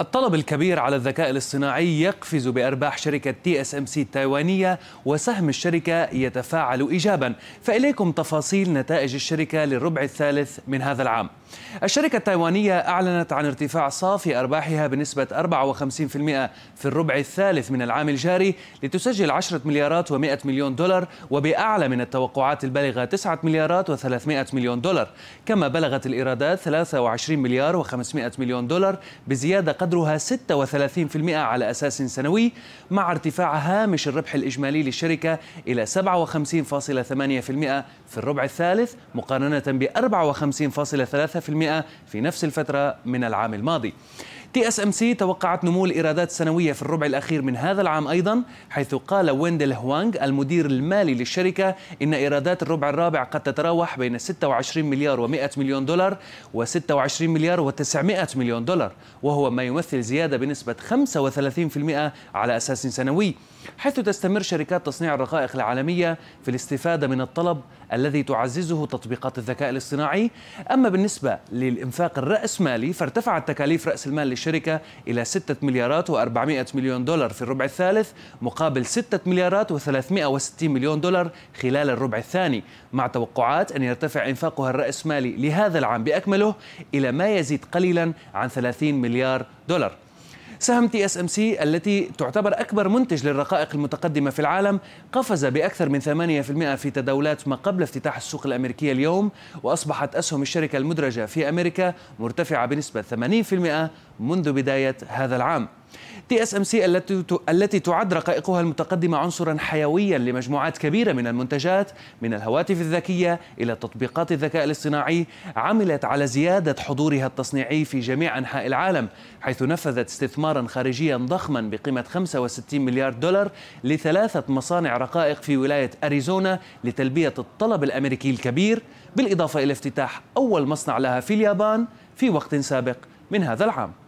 الطلب الكبير على الذكاء الاصطناعي يقفز بأرباح شركة تي اس ام سي التايوانية وسهم الشركة يتفاعل إيجابا فإليكم تفاصيل نتائج الشركة للربع الثالث من هذا العام الشركة التايوانية أعلنت عن ارتفاع صافي أرباحها بنسبة 54% في الربع الثالث من العام الجاري لتسجل 10 مليارات و100 مليون دولار وبأعلى من التوقعات البالغة 9 مليارات و300 مليون دولار كما بلغت الإيرادات 23 مليار و500 مليون دولار بزيادة قدرها 36% على أساس سنوي مع ارتفاع هامش الربح الإجمالي للشركة إلى 57.8% في الربع الثالث مقارنة ب 54.3% في نفس الفترة من العام الماضي. تي اس ام سي توقعت نمو الإيرادات السنوية في الربع الأخير من هذا العام أيضا حيث قال ويندل هوانغ المدير المالي للشركة إن إيرادات الربع الرابع قد تتراوح بين 26 مليار و100 مليون دولار و26 مليار و900 مليون دولار وهو ما يمثل زيادة بنسبة 35% على أساس سنوي حيث تستمر شركات تصنيع الرقائق العالمية في الاستفادة من الطلب الذي تعززه تطبيقات الذكاء الاصطناعي أما بالنسبة للإنفاق الرأسمالي فارتفعت تكاليف رأس المال للشركة إلى 6 مليارات و400 مليون دولار في الربع الثالث مقابل 6 مليارات و360 مليون دولار خلال الربع الثاني مع توقعات أن يرتفع إنفاقها الرأسمالي لهذا العام بأكمله إلى ما يزيد قليلا عن 30 مليار دولار سهم تي اس ام سي التي تعتبر أكبر منتج للرقائق المتقدمة في العالم قفز بأكثر من 8% في تداولات ما قبل افتتاح السوق الأمريكية اليوم وأصبحت أسهم الشركة المدرجة في أمريكا مرتفعة بنسبة 80% منذ بداية هذا العام تي اس ام سي التي التي تعد رقائقها المتقدمه عنصرا حيويا لمجموعات كبيره من المنتجات من الهواتف الذكيه الى تطبيقات الذكاء الاصطناعي عملت على زياده حضورها التصنيعي في جميع انحاء العالم حيث نفذت استثمارا خارجيا ضخما بقيمه 65 مليار دولار لثلاثه مصانع رقائق في ولايه اريزونا لتلبيه الطلب الامريكي الكبير بالاضافه الى افتتاح اول مصنع لها في اليابان في وقت سابق من هذا العام